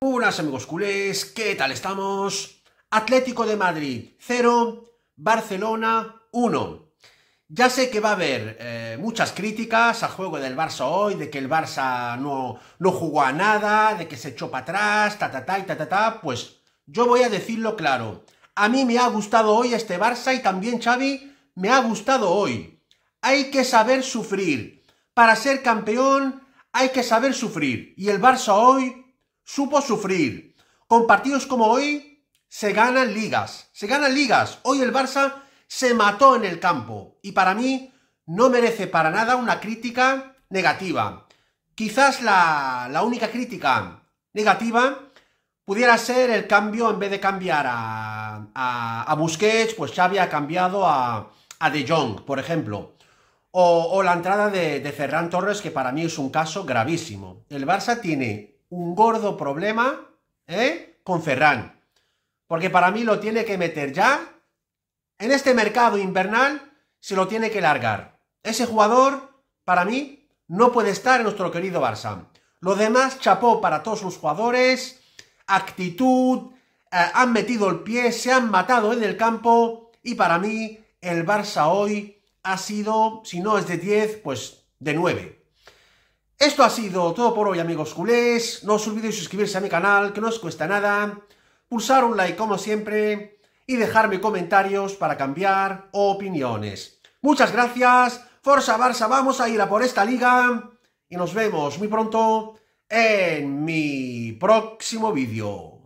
Buenas amigos culés, ¿qué tal estamos? Atlético de Madrid 0, Barcelona 1. Ya sé que va a haber eh, muchas críticas al juego del Barça hoy, de que el Barça no, no jugó a nada, de que se echó para atrás, ta ta ta y ta ta ta, pues yo voy a decirlo claro. A mí me ha gustado hoy este Barça y también Xavi me ha gustado hoy. Hay que saber sufrir. Para ser campeón hay que saber sufrir. Y el Barça hoy supo sufrir. Con partidos como hoy se ganan ligas. Se ganan ligas. Hoy el Barça se mató en el campo. Y para mí no merece para nada una crítica negativa. Quizás la, única crítica negativa pudiera ser el cambio, en vez de cambiar a, a, Busquets, pues ya ha cambiado a, a De Jong, por ejemplo. O, la entrada de, de, Ferran Torres, que para mí es un caso gravísimo. El Barça tiene un gordo problema ¿eh? con Ferran. Porque para mí lo tiene que meter ya. En este mercado invernal se lo tiene que largar. Ese jugador, para mí, no puede estar en nuestro querido Barça. Lo demás, chapó para todos los jugadores. Actitud. Eh, han metido el pie, se han matado en el campo. Y para mí, el Barça hoy ha sido, si no es de 10, pues de 9. Esto ha sido todo por hoy, amigos culés. No os olvidéis suscribirse a mi canal, que no os cuesta nada. Pulsar un like, como siempre. Y dejarme comentarios para cambiar opiniones. Muchas gracias. Forza Barça, vamos a ir a por esta liga. Y nos vemos muy pronto en mi próximo vídeo.